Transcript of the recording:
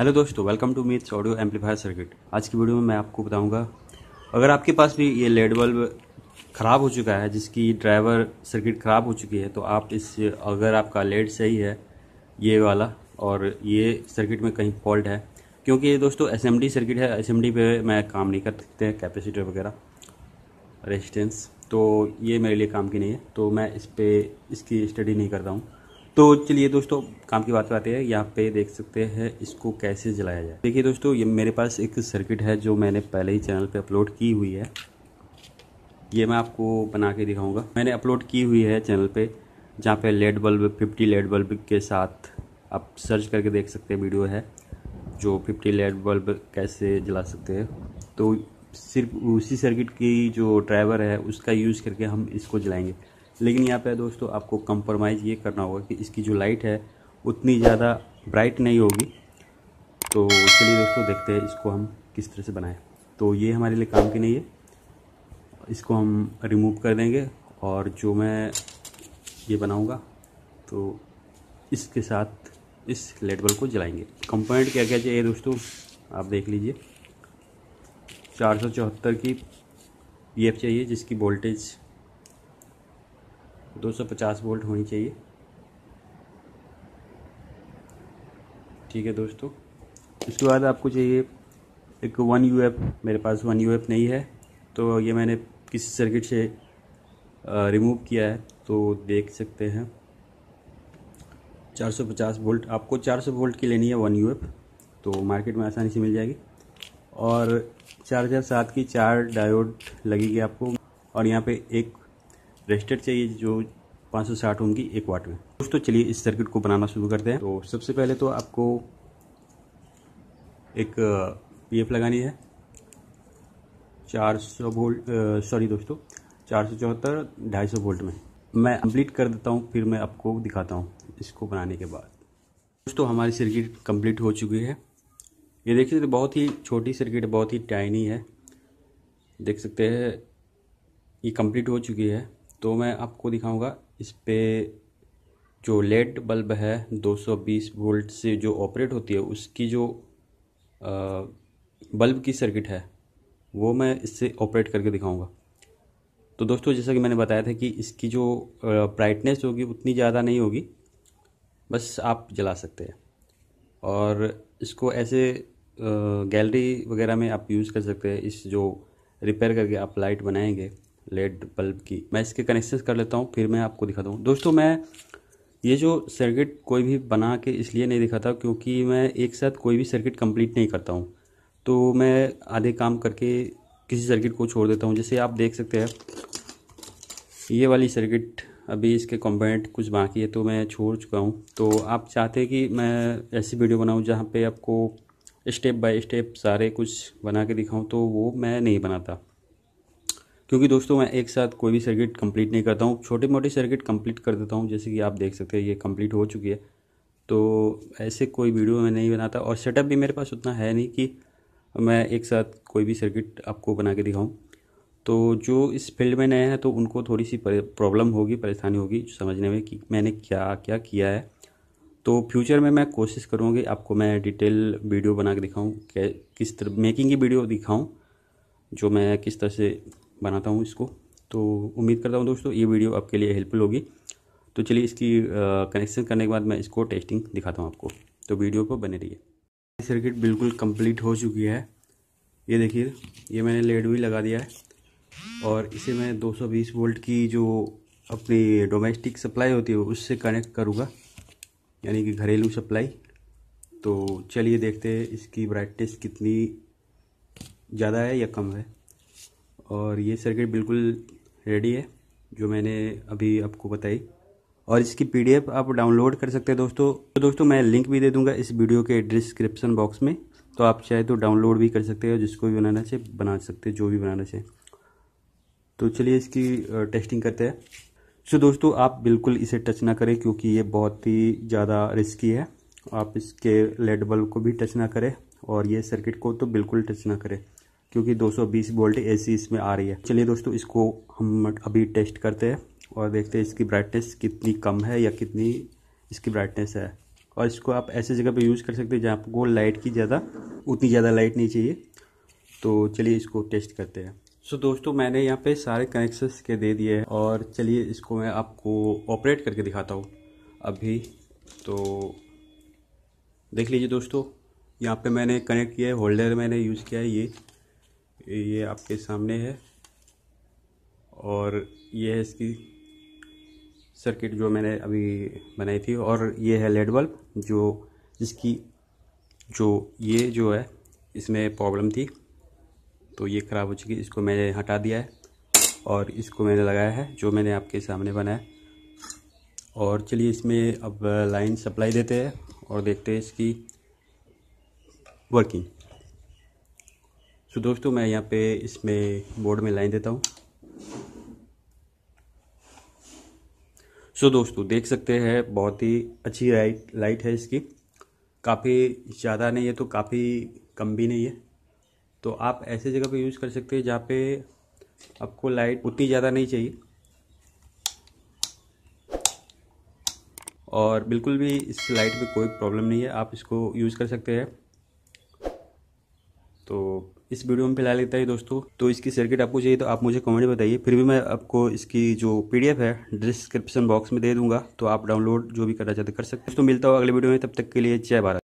hello दोस्तों welcome to meets audio amplifier circuit आज की वीडियो में मैं आपको बताऊंगा अगर आपके पास भी ये लेड बल्ब ख़राब हो चुका है जिसकी ड्राइवर सर्किट ख़राब हो चुकी है तो आप इस अगर आपका लेड सही है ये वाला और ये सर्किट में कहीं फॉल्ट है क्योंकि ये दोस्तों एस सर्किट है एस पे मैं काम नहीं कर सकते कैपेसिटर वगैरह रेजिस्टेंस तो ये मेरे लिए काम की नहीं है तो मैं इस पर इसकी स्टडी नहीं करता हूँ तो चलिए दोस्तों काम की बात आती है यहाँ पे देख सकते हैं इसको कैसे जलाया जाए देखिए दोस्तों ये मेरे पास एक सर्किट है जो मैंने पहले ही चैनल पे अपलोड की हुई है ये मैं आपको बना के दिखाऊंगा मैंने अपलोड की हुई है चैनल पे जहाँ पे लेड बल्ब 50 लेड बल्ब के साथ आप सर्च करके देख सकते हैं वीडियो है जो फिफ्टी लेड बल्ब कैसे जला सकते हैं तो सिर्फ उसी सर्किट की जो ड्राइवर है उसका यूज़ करके हम इसको जलाएंगे लेकिन यहाँ पे दोस्तों आपको कंप्रोमाइज़ ये करना होगा कि इसकी जो लाइट है उतनी ज़्यादा ब्राइट नहीं होगी तो चलिए लिए दोस्तों देखते हैं इसको हम किस तरह से बनाएं तो ये हमारे लिए काम की नहीं है इसको हम रिमूव कर देंगे और जो मैं ये बनाऊँगा तो इसके साथ इस लेट बल्ब को जलाएंगे कंपोनेंट क्या क्या चाहिए दोस्तों आप देख लीजिए चार सौ चौहत्तर की पी चाहिए जिसकी वोल्टेज 250 वोल्ट होनी चाहिए ठीक है दोस्तों इसके बाद आपको चाहिए एक वन यू एफ मेरे पास वन यू एफ नहीं है तो ये मैंने किसी सर्किट से रिमूव किया है तो देख सकते हैं 450 वोल्ट आपको 400 वोल्ट की लेनी है वन यू एफ तो मार्केट में आसानी से मिल जाएगी और चार हज़ार सात की चार डायोड लगेगी आपको और यहाँ पे एक रजिस्टर चाहिए जो 560 होंगी एक वाट में दोस्तों चलिए इस सर्किट को बनाना शुरू करते हैं तो सबसे पहले तो आपको एक पीएफ लगानी है 400 वोल्ट सॉरी दोस्तों चार सौ चौहत्तर ढाई सौ वोल्ट में मैं कंप्लीट कर देता हूँ फिर मैं आपको दिखाता हूँ इसको बनाने के बाद दोस्तों हमारी सर्किट कंप्लीट हो चुकी है ये देखिए तो बहुत ही छोटी सर्किट बहुत ही टाइनी है देख सकते हैं ये कंप्लीट हो चुकी है तो मैं आपको दिखाऊंगा इस पर जो लेड बल्ब है 220 वोल्ट से जो ऑपरेट होती है उसकी जो आ, बल्ब की सर्किट है वो मैं इससे ऑपरेट करके दिखाऊंगा तो दोस्तों जैसा कि मैंने बताया था कि इसकी जो ब्राइटनेस होगी उतनी ज़्यादा नहीं होगी बस आप जला सकते हैं और इसको ऐसे गैलरी वगैरह में आप यूज़ कर सकते हैं इस जो रिपेयर करके आप लाइट बनाएंगे लेड बल्ब की मैं इसके कनेक्शन कर लेता हूँ फिर मैं आपको दिखा दूँ दोस्तों मैं ये जो सर्किट कोई भी बना के इसलिए नहीं दिखाता क्योंकि मैं एक साथ कोई भी सर्किट कंप्लीट नहीं करता हूँ तो मैं आधे काम करके किसी सर्किट को छोड़ देता हूँ जैसे आप देख सकते हैं ये वाली सर्किट अभी इसके कंपोनेंट कुछ बाकी है तो मैं छोड़ चुका हूँ तो आप चाहते हैं कि मैं ऐसी वीडियो बनाऊँ जहाँ पे आपको स्टेप बाय स्टेप सारे कुछ बना के दिखाऊँ तो वो मैं नहीं बनाता क्योंकि दोस्तों मैं एक साथ कोई भी सर्किट कंप्लीट नहीं करता हूँ छोटे मोटे सर्किट कंप्लीट कर देता हूँ जैसे कि आप देख सकते हैं ये कंप्लीट हो चुकी है तो ऐसे कोई वीडियो मैं नहीं बनाता और सेटअप भी मेरे पास उतना है नहीं कि मैं एक साथ कोई भी सर्किट आपको बना के दिखाऊँ तो जो इस फील्ड में नए हैं तो उनको थोड़ी सी प्रॉब्लम होगी परेशानी होगी समझने में कि मैंने क्या क्या किया है तो फ्यूचर में मैं कोशिश करूँगी आपको मैं डिटेल वीडियो बना के दिखाऊँ किस तरह मेकिंग की वीडियो दिखाऊँ जो मैं किस तरह से बनाता हूँ इसको तो उम्मीद करता हूँ दोस्तों ये वीडियो आपके लिए हेल्पफुल होगी तो चलिए इसकी कनेक्शन करने के बाद मैं इसको टेस्टिंग दिखाता हूँ आपको तो वीडियो को बने रहिए सर्किट बिल्कुल कंप्लीट हो चुकी है ये देखिए ये मैंने लेड भी लगा दिया है और इसे मैं 220 वोल्ट की जो अपनी डोमेस्टिक सप्लाई होती है उससे कनेक्ट करूँगा यानी कि घरेलू सप्लाई तो चलिए देखते हैं इसकी ब्राइटनेस कितनी ज़्यादा है या कम है और ये सर्किट बिल्कुल रेडी है जो मैंने अभी आपको बताई और इसकी पीडीएफ आप डाउनलोड कर सकते हैं दोस्तों तो दोस्तों मैं लिंक भी दे दूंगा इस वीडियो के डिस्क्रिप्शन बॉक्स में तो आप चाहे तो डाउनलोड भी कर सकते हैं जिसको भी बनाना चाहिए बना सकते जो भी बनाना चाहे तो चलिए इसकी टेस्टिंग करते हैं सो so, दोस्तों आप बिल्कुल इसे टच ना करें क्योंकि ये बहुत ही ज़्यादा रिस्की है आप इसके लेड बल्ब को भी टच ना करें और ये सर्किट को तो बिल्कुल टच ना करें क्योंकि 220 वोल्ट एसी इसमें आ रही है चलिए दोस्तों इसको हम अभी टेस्ट करते हैं और देखते हैं इसकी ब्राइटनेस कितनी कम है या कितनी इसकी ब्राइटनेस है और इसको आप ऐसे जगह पे यूज़ कर सकते हैं जहाँ आपको लाइट की ज़्यादा उतनी ज़्यादा लाइट नहीं चाहिए तो चलिए इसको टेस्ट करते हैं सो so, दोस्तों मैंने यहाँ पे सारे कनेक्शंस के दे दिए हैं और चलिए इसको मैं आपको ऑपरेट करके दिखाता हूँ अभी तो देख लीजिए दोस्तों यहाँ पे मैंने कनेक्ट किया है होल्डर मैंने यूज़ किया है ये ये आपके सामने है और ये है इसकी सर्किट जो मैंने अभी बनाई थी और ये है लेड बल्ब जो जिसकी जो ये जो है इसमें प्रॉब्लम थी तो ये ख़राब हो चुकी इसको मैंने हटा दिया है और इसको मैंने लगाया है जो मैंने आपके सामने बनाया और चलिए इसमें अब लाइन सप्लाई देते हैं और देखते हैं इसकी वर्किंग सो दोस्तों मैं यहाँ पे इसमें बोर्ड में लाइन देता हूँ सो दोस्तों देख सकते हैं बहुत ही अच्छी लाइट लाइट है इसकी काफ़ी ज़्यादा नहीं है तो काफ़ी कम भी नहीं है तो आप ऐसे जगह पे यूज़ कर सकते हैं जहाँ पे आपको लाइट उतनी ज़्यादा नहीं चाहिए और बिल्कुल भी इस लाइट में कोई प्रॉब्लम नहीं है आप इसको यूज़ कर सकते हैं तो इस वीडियो में फिलहाल इतना ही दोस्तों तो इसकी सर्किट आपको चाहिए तो आप मुझे कमेंट में बताइए फिर भी मैं आपको इसकी जो पीडीएफ है डिस्क्रिप्शन बॉक्स में दे दूंगा तो आप डाउनलोड जो भी करना चाहते कर सकते हैं तो मिलता हो अगले वीडियो में तब तक के लिए जय भारत